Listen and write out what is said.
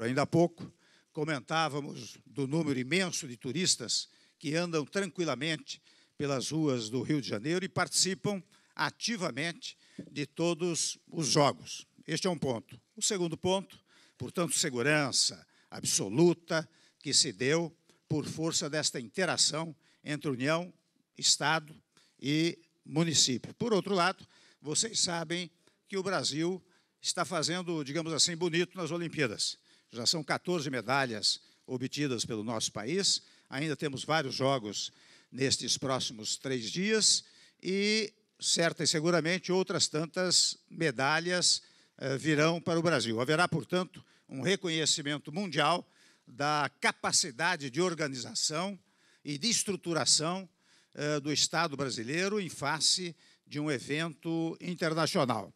Ainda há pouco comentávamos do número imenso de turistas que andam tranquilamente pelas ruas do Rio de Janeiro e participam ativamente de todos os jogos. Este é um ponto. O segundo ponto, portanto, segurança absoluta que se deu por força desta interação entre União, Estado e município. Por outro lado, vocês sabem que o Brasil está fazendo, digamos assim, bonito nas Olimpíadas. Já são 14 medalhas obtidas pelo nosso país. Ainda temos vários jogos nestes próximos três dias e certa e seguramente outras tantas medalhas eh, virão para o Brasil. Haverá, portanto, um reconhecimento mundial da capacidade de organização e de estruturação eh, do Estado brasileiro em face de um evento internacional.